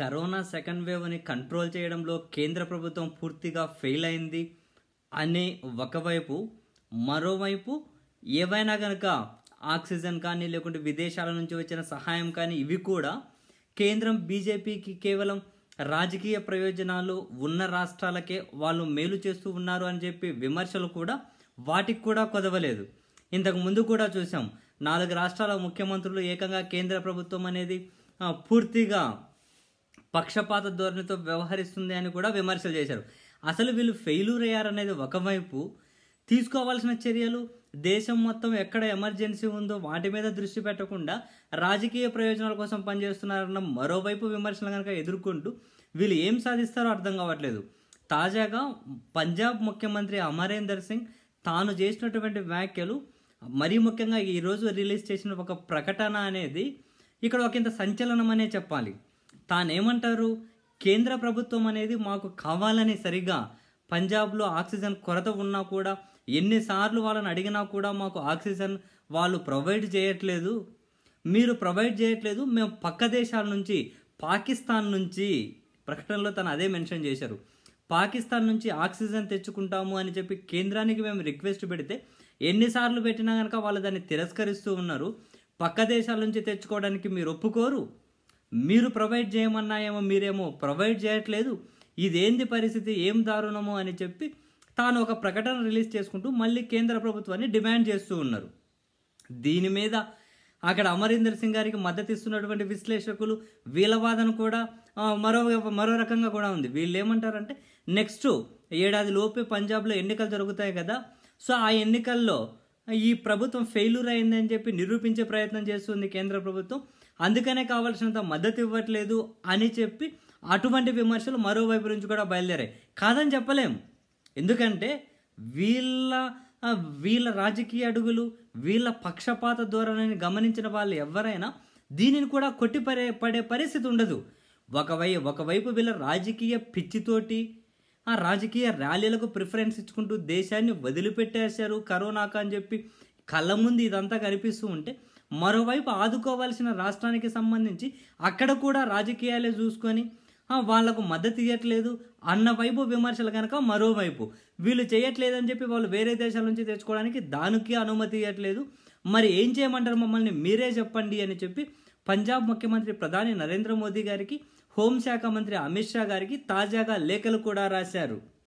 corona second వేవ్ని control చేయడంలో కేంద్ర ప్రభుత్వం పూర్తిగా ఫెయిల్ అయింది అనే ఒకవైపు మరోవైపు ఏవైనా కనుక ఆక్సిజన్ కానీ లేకుంటే విదేశాల నుంచి వచ్చిన సహాయం కానీ ఇవి కూడా కేంద్రం బీజేపీకి కేవలం రాజకీయ ప్రయోజనాలు ఉన్న రాష్ట్రాలకే వాళ్ళు మేలు చేస్తూ ఉన్నారు అని చెప్పి విమర్శలు కూడా వాటికి కూడా కొదవలేదు ఇంతకు ముందు కూడా చూసాం నాలుగు రాష్ట్రాల ముఖ్యమంత్రులు ఏకంగా కేంద్ర ప్రభుత్వం అనేది పూర్తిగా పక్షపాత ధోరణితో వ్యవహరిస్తుంది అని కూడా విమర్శలు చేశారు అసలు వీళ్ళు ఫెయిల్యూర్ అయ్యారనేది ఒకవైపు తీసుకోవాల్సిన చర్యలు దేశం మొత్తం ఎక్కడ ఎమర్జెన్సీ ఉందో వాటి మీద దృష్టి పెట్టకుండా రాజకీయ ప్రయోజనాల కోసం పనిచేస్తున్నారన్న మరోవైపు విమర్శలు కనుక ఎదుర్కొంటూ వీళ్ళు ఏం సాధిస్తారో అర్థం కావట్లేదు తాజాగా పంజాబ్ ముఖ్యమంత్రి అమరేందర్ సింగ్ తాను చేసినటువంటి వ్యాఖ్యలు మరీ ముఖ్యంగా ఈరోజు రిలీజ్ చేసిన ఒక ప్రకటన అనేది ఇక్కడ ఒక ఇంత సంచలనం అనే చెప్పాలి తానేమంటారు కేంద్ర ప్రభుత్వం అనేది మాకు కావాలని సరిగా పంజాబ్లో ఆక్సిజన్ కొరత ఉన్నా కూడా ఎన్నిసార్లు వాళ్ళని అడిగినా కూడా మాకు ఆక్సిజన్ వాళ్ళు ప్రొవైడ్ చేయట్లేదు మీరు ప్రొవైడ్ చేయట్లేదు మేము పక్క దేశాల నుంచి పాకిస్తాన్ నుంచి ప్రకటనలో తను అదే మెన్షన్ చేశారు పాకిస్తాన్ నుంచి ఆక్సిజన్ తెచ్చుకుంటాము అని చెప్పి కేంద్రానికి మేము రిక్వెస్ట్ పెడితే ఎన్నిసార్లు పెట్టినా కనుక వాళ్ళు దాన్ని తిరస్కరిస్తూ ఉన్నారు పక్క దేశాల నుంచి తెచ్చుకోవడానికి మీరు ఒప్పుకోరు మీరు ప్రొవైడ్ చేయమన్నా ఏమో మీరేమో ప్రొవైడ్ చేయట్లేదు ఇదేంది పరిస్థితి ఏం దారుణము అని చెప్పి తాను ఒక ప్రకటన రిలీజ్ చేసుకుంటూ మళ్ళీ కేంద్ర ప్రభుత్వాన్ని డిమాండ్ చేస్తూ ఉన్నారు దీని మీద అక్కడ అమరీందర్ సింగ్ గారికి మద్దతు ఇస్తున్నటువంటి విశ్లేషకులు వీళ్ళ వాదన కూడా మరో మరో రకంగా కూడా ఉంది వీళ్ళు ఏమంటారంటే నెక్స్ట్ ఏడాది లోపే పంజాబ్లో ఎన్నికలు జరుగుతాయి కదా సో ఆ ఎన్నికల్లో ఈ ప్రభుత్వం ఫెయిల్యూర్ అయిందని చెప్పి నిరూపించే ప్రయత్నం చేస్తుంది కేంద్ర ప్రభుత్వం అందుకనే కావాల్సినంత మద్దతు ఇవ్వట్లేదు అని చెప్పి అటువంటి విమర్శలు మరోవైపు నుంచి కూడా బయలుదేరాయి కాదని చెప్పలేం ఎందుకంటే వీళ్ళ వీళ్ళ రాజకీయ అడుగులు వీళ్ళ పక్షపాత ధోరణిని గమనించిన వాళ్ళు ఎవరైనా దీనిని కూడా కొట్టి పడే పడే పరిస్థితి ఉండదు ఒకవై ఒకవైపు వీళ్ళ రాజకీయ పిచ్చితోటి ఆ రాజకీయ ర్యాలీలకు ప్రిఫరెన్స్ ఇచ్చుకుంటూ దేశాన్ని వదిలిపెట్టేశారు కరోనాక అని చెప్పి కళ్ళ ముందు ఇదంతా కనిపిస్తూ ఉంటే మరోవైపు ఆదుకోవాల్సిన రాష్ట్రానికి సంబంధించి అక్కడ కూడా రాజకీయాలే చూసుకొని వాళ్లకు మద్దతు ఇవ్వట్లేదు అన్న వైపు విమర్శలు కనుక మరోవైపు వీళ్ళు చేయట్లేదని చెప్పి వాళ్ళు వేరే దేశాల నుంచి తెచ్చుకోవడానికి దానికి అనుమతి ఇవ్వట్లేదు మరి ఏం చేయమంటారు మమ్మల్ని మీరే చెప్పండి అని చెప్పి పంజాబ్ ముఖ్యమంత్రి ప్రధాని నరేంద్ర మోదీ గారికి హోంశాఖ మంత్రి అమిత్ షా గారికి తాజాగా లేఖలు కూడా రాశారు